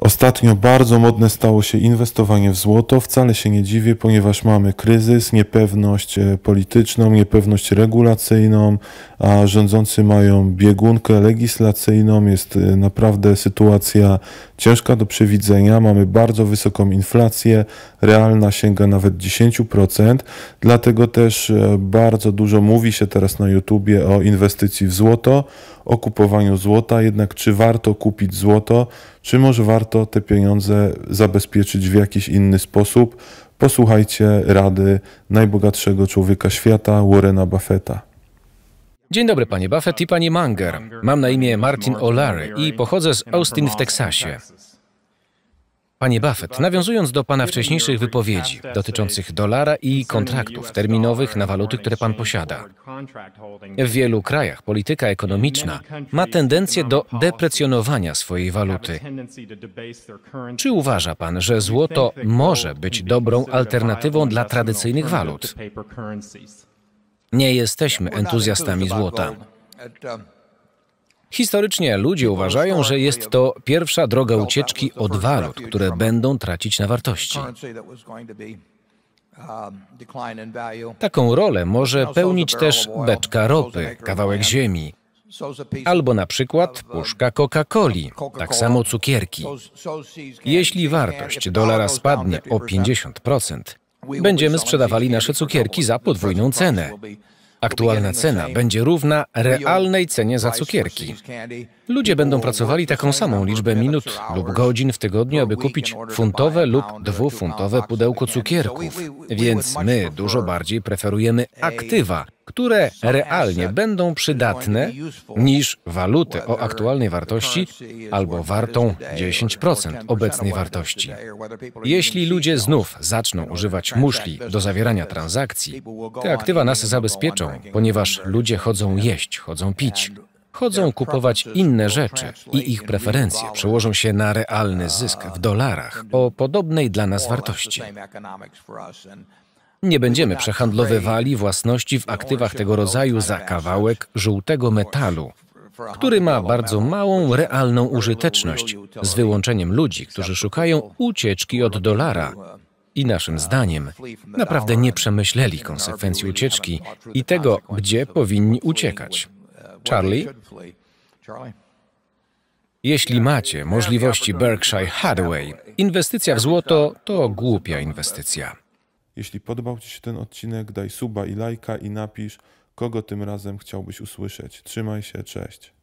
Ostatnio bardzo modne stało się inwestowanie w złoto. Wcale się nie dziwię, ponieważ mamy kryzys, niepewność e, polityczną, niepewność regulacyjną, a rządzący mają biegunkę legislacyjną. Jest e, naprawdę sytuacja ciężka do przewidzenia. Mamy bardzo wysoką inflację, realna sięga nawet 10%. Dlatego też e, bardzo dużo mówi się teraz na YouTubie o inwestycji w złoto, o kupowaniu złota. Jednak czy warto kupić złoto, czy może warto warto te pieniądze zabezpieczyć w jakiś inny sposób. Posłuchajcie rady najbogatszego człowieka świata, Warrena Buffetta. Dzień dobry, panie Buffett i panie Manger. Mam na imię Martin O'Leary i pochodzę z Austin w Teksasie. Panie Buffett, nawiązując do Pana wcześniejszych wypowiedzi dotyczących dolara i kontraktów terminowych na waluty, które Pan posiada, w wielu krajach polityka ekonomiczna ma tendencję do deprecjonowania swojej waluty. Czy uważa Pan, że złoto może być dobrą alternatywą dla tradycyjnych walut? Nie jesteśmy entuzjastami złota. Historycznie ludzie uważają, że jest to pierwsza droga ucieczki od walut, które będą tracić na wartości. Taką rolę może pełnić też beczka ropy, kawałek ziemi, albo na przykład puszka Coca-Coli, tak samo cukierki. Jeśli wartość dolara spadnie o 50%, będziemy sprzedawali nasze cukierki za podwójną cenę. Aktualna cena będzie równa realnej cenie za cukierki. Ludzie będą pracowali taką samą liczbę minut lub godzin w tygodniu, aby kupić funtowe lub dwufuntowe pudełko cukierków. Więc my dużo bardziej preferujemy aktywa które realnie będą przydatne niż waluty o aktualnej wartości albo wartą 10% obecnej wartości. Jeśli ludzie znów zaczną używać muszli do zawierania transakcji, te aktywa nas zabezpieczą, ponieważ ludzie chodzą jeść, chodzą pić, chodzą kupować inne rzeczy i ich preferencje przełożą się na realny zysk w dolarach o podobnej dla nas wartości. Nie będziemy przehandlowywali własności w aktywach tego rodzaju za kawałek żółtego metalu, który ma bardzo małą realną użyteczność, z wyłączeniem ludzi, którzy szukają ucieczki od dolara. I naszym zdaniem naprawdę nie przemyśleli konsekwencji ucieczki i tego, gdzie powinni uciekać. Charlie? Jeśli macie możliwości Berkshire Hathaway, inwestycja w złoto to głupia inwestycja. Jeśli podobał Ci się ten odcinek, daj suba i lajka i napisz, kogo tym razem chciałbyś usłyszeć. Trzymaj się, cześć.